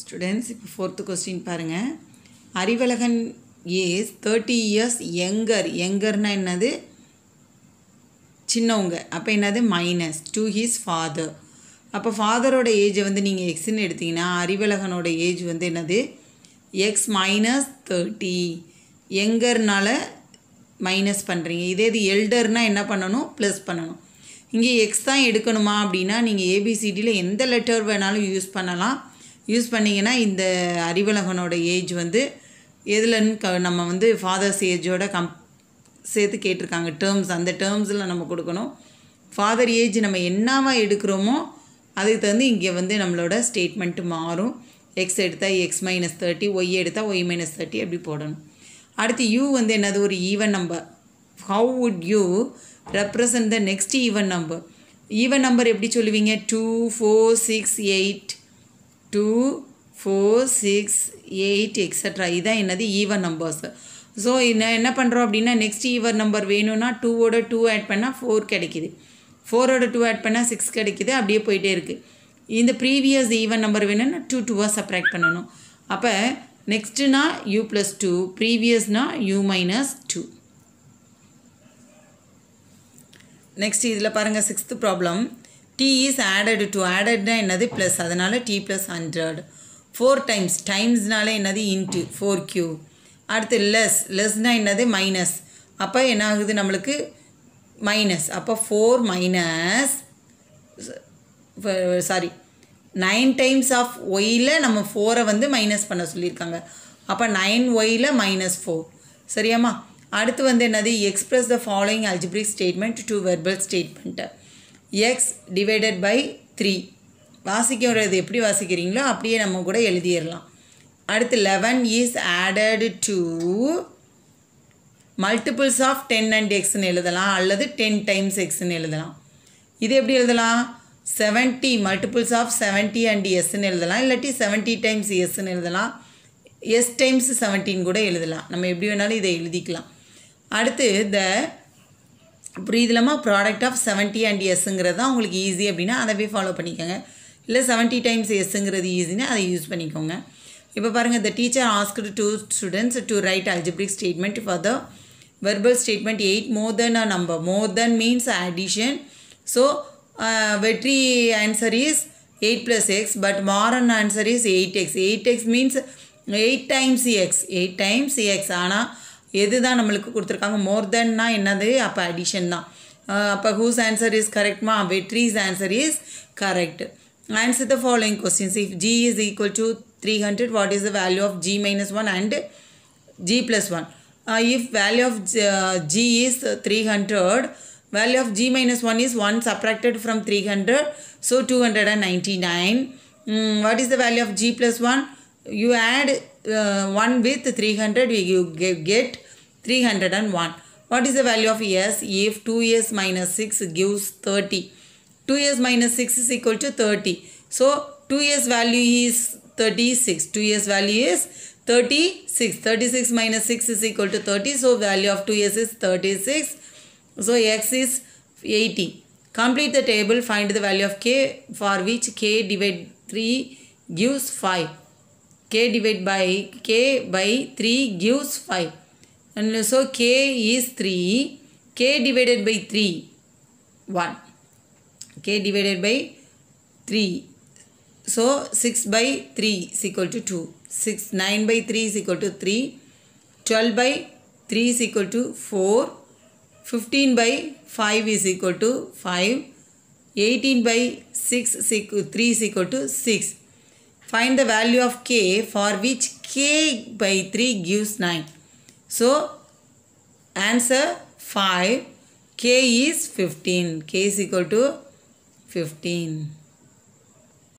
Students இப்போ fourth question பாருங்கள் Arivazhagan is thirty years younger எங்கர்னா என்னது சின்னவங்க அப்போ என்னது மைனஸ் டூ ஹீஸ் ஃபாதர் அப்போ ஃபாதரோட ஏஜை வந்து நீங்கள் எக்ஸ்ன்னு எடுத்திங்கன்னா அறிவழகனோட ஏஜ் வந்து என்னது எக்ஸ் மைனஸ் தேர்ட்டி எங்கர்னால மைனஸ் பண்ணுறீங்க இதே இது எல்டர்னால் என்ன பண்ணணும் ப்ளஸ் பண்ணணும் இங்கே எக்ஸ் தான் எடுக்கணுமா அப்படின்னா நீங்கள் ஏபிசிடியில் எந்த லெட்டர் வேணாலும் யூஸ் பண்ணலாம் யூஸ் பண்ணிங்கன்னா இந்த அறிவழகனோட ஏஜ் வந்து எதுலன்னு க நம்ம வந்து ஃபாதர்ஸ் ஏஜோட கம் சேர்த்து கேட்டிருக்காங்க டேர்ம்ஸ் அந்த டேர்ம்ஸில் நம்ம கொடுக்கணும் ஃபாதர் ஏஜ் நம்ம என்னவாக எடுக்கிறோமோ அதுக்கு தகுந்து இங்கே வந்து நம்மளோட ஸ்டேட்மெண்ட்டு மாறும் எக்ஸ் எடுத்தால் எக்ஸ் மைனஸ் தேர்ட்டி ஒய் எடுத்தால் ஒய் மைனஸ் தேர்ட்டி அப்படி போடணும் அடுத்து யூ வந்து என்னது ஒரு even number how would you represent the next even number even number எப்படி சொல்லுவீங்க two four six eight two four six eight extra இதுதான் என்னது ஈவன் நம்பர்ஸ் ஸோ என்ன என்ன பண்ணுறோம் அப்படின்னா நெக்ஸ்ட் ஈவர் நம்பர் வேணும்னா டூவோட டூ ஆட் பண்ணால் ஃபோர் கிடைக்கிது ஃபோரோட டூ ஆட் பண்ணால் சிக்ஸ் கிடைக்குது அப்படியே போயிட்டே இருக்குது இந்த ப்ரீவியஸ் ஈவன் நம்பர் வேணும்னா டூ டூவாக சப்ராக்ட் பண்ணணும் அப்போ நெக்ஸ்ட்டுனா யூ ப்ளஸ் டூ ப்ரீவியஸ்னால் யூ மைனஸ் டூ நெக்ஸ்ட் இதில் பாருங்கள் sixth problem T is added to ஆடட்னா என்னது ப்ளஸ் அதனால் T plus hundred four times டைம்ஸ்னாலே என்னது இன்ட்டு ஃபோர் கியூ அடுத்து லெஸ் லெஸ்னால் என்னது மைனஸ் அப்போ என்ன ஆகுது நம்மளுக்கு மைனஸ் அப்போ four minus sorry nine times of while நம்ம ஃபோரை வந்து மைனஸ் பண்ண சொல்லியிருக்காங்க அப்போ நைன் ஒயில் மைனஸ் ஃபோர் சரியாம்மா அடுத்து வந்து என்னது express the following algebraic statement to verbal statement X divided by three வாசிக்கிறது எப்படி வாசிக்கிறீங்களோ அப்படியே நம்ம கூட எழுதிடலாம் அடுத்து eleven is added to multiples of ten and x எழுதலாம் அல்லது டென் டைம்ஸ் x எழுதலாம் இது எப்படி எழுதலாம் seventy multiples of seventy and எஸ்ன்னு எழுதலாம் இல்லாட்டி செவன்ட்டி டைம்ஸ் எஸ்ன்னு எழுதலாம் எஸ் times செவன்ட்டின்னு கூட எழுதலாம் நம்ம எப்படி வேணாலும் இதை எழுதிக்கலாம் அடுத்து த புரியுதுலமா ப்ராடக்ட் ஆஃப் செவன்ட்டி அண்ட் எஸ்ஸுங்கிறது தான் உங்களுக்கு ஈஸி அப்படின்னா போய் ஃபாலோ பண்ணிக்கோங்க இல்லை செவன்ட்டி டைம்ஸ் எஸ்ஸுங்கிறது ஈஸின்னு அதை யூஸ் பண்ணிக்கோங்க இப்போ பாருங்கள் the teacher asked to students to write algebraic statement for the verbal statement eight more than a number more than means addition so Vetri answer is eight plus X but Maran answer is eight X eight X means eight times X eight times X ஆனால் எது தான் நம்மளுக்கு கொடுத்துருக்காங்க மோர் தென்னா என்னது அப்போ addition தான் அப்போ whose answer is கரெக்ட்மா Vetri's answer is correct answer the following questions if G is equal to three hundred what is the value of G minus one and G plus one if value of G is three hundred value of G minus one of g minus 1 uh, uh, is 1 subtracted from 300 so 299 mm, what is the value of g plus 1 you add uh, 1 with 300 you get 301. What is the value of s if 2s minus 6 gives 30? 2s minus 6 is equal to 30. So 2s value is 36. 2s value is 36. 36 minus 6 is equal to 30. So value of 2s is 36. So x is 80. Complete the table. Find the value of k for which k divided 3 gives 5. k divided by k by 3 gives 5. And so k is 3. k divided by 3. 1. k divided by 3. So 6 by 3 is equal to 2. 6, 9 by 3 is equal to 3. 12 by 3 is equal to 4. 15 by 5 is equal to 5. 18 by 6 is equal, 3 is equal to 6. Find the value of k for which k by 3 gives 9. So answer 5. K is 15. K is equal to 15.